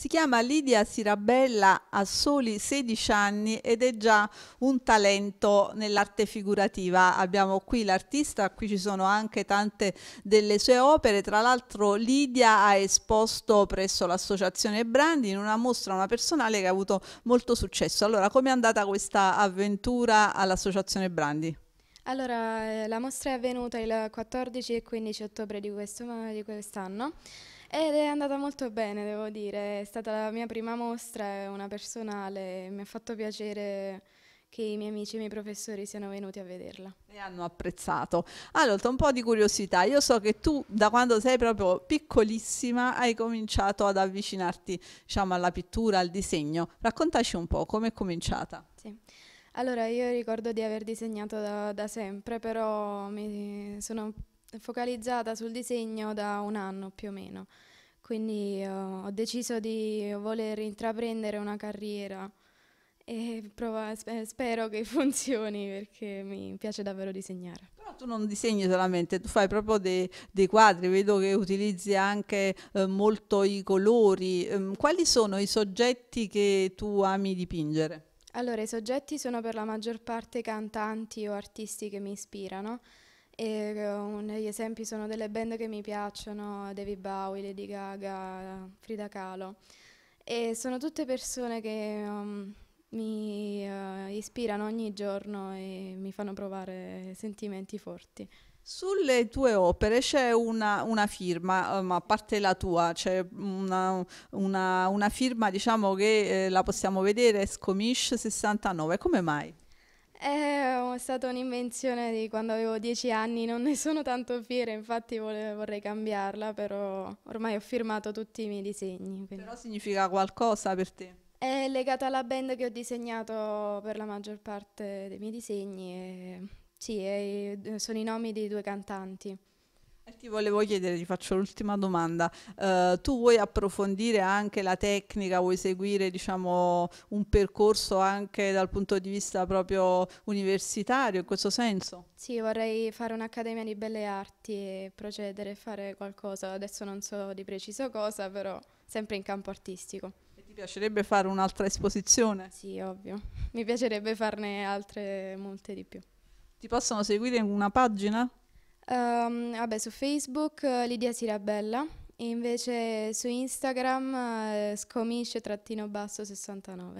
Si chiama Lidia Sirabella, ha soli 16 anni ed è già un talento nell'arte figurativa. Abbiamo qui l'artista, qui ci sono anche tante delle sue opere. Tra l'altro Lidia ha esposto presso l'associazione Brandi in una mostra, una personale che ha avuto molto successo. Allora, come è andata questa avventura all'associazione Brandi? Allora, eh, la mostra è avvenuta il 14 e 15 ottobre di quest'anno. Ed è andata molto bene, devo dire. È stata la mia prima mostra, è una personale, mi ha fatto piacere che i miei amici e i miei professori siano venuti a vederla. E hanno apprezzato. Allora, un po' di curiosità. Io so che tu da quando sei proprio piccolissima hai cominciato ad avvicinarti diciamo, alla pittura, al disegno. Raccontaci un po' come è cominciata. Sì. Allora, io ricordo di aver disegnato da, da sempre, però mi sono focalizzata sul disegno da un anno più o meno, quindi uh, ho deciso di voler intraprendere una carriera e prova, spero che funzioni perché mi piace davvero disegnare. Però tu non disegni solamente, tu fai proprio dei, dei quadri, vedo che utilizzi anche eh, molto i colori. Ehm, quali sono i soggetti che tu ami dipingere? Allora, i soggetti sono per la maggior parte cantanti o artisti che mi ispirano. E, um, gli esempi sono delle band che mi piacciono, David Bowie, Lady Gaga, Frida Kahlo. E sono tutte persone che um, mi uh, ispirano ogni giorno e mi fanno provare sentimenti forti. Sulle tue opere c'è una, una firma, um, a parte la tua, c'è una, una, una firma diciamo che eh, la possiamo vedere, Scomish 69, come mai? Eh, è stata un'invenzione di quando avevo dieci anni, non ne sono tanto fiera, infatti volevo, vorrei cambiarla, però ormai ho firmato tutti i miei disegni. Quindi. Però significa qualcosa per te? È legata alla band che ho disegnato per la maggior parte dei miei disegni, e, sì, e, eh, sono i nomi di due cantanti. Ti volevo chiedere, ti faccio l'ultima domanda. Uh, tu vuoi approfondire anche la tecnica, vuoi seguire diciamo, un percorso anche dal punto di vista proprio universitario in questo senso? Sì, vorrei fare un'accademia di belle arti e procedere a fare qualcosa. Adesso non so di preciso cosa, però sempre in campo artistico. E ti piacerebbe fare un'altra esposizione? Sì, ovvio. Mi piacerebbe farne altre molte di più. Ti possono seguire in una pagina? Um, vabbè, su Facebook eh, Lidia Sirabella, e invece su Instagram uh, eh, scomisce-69.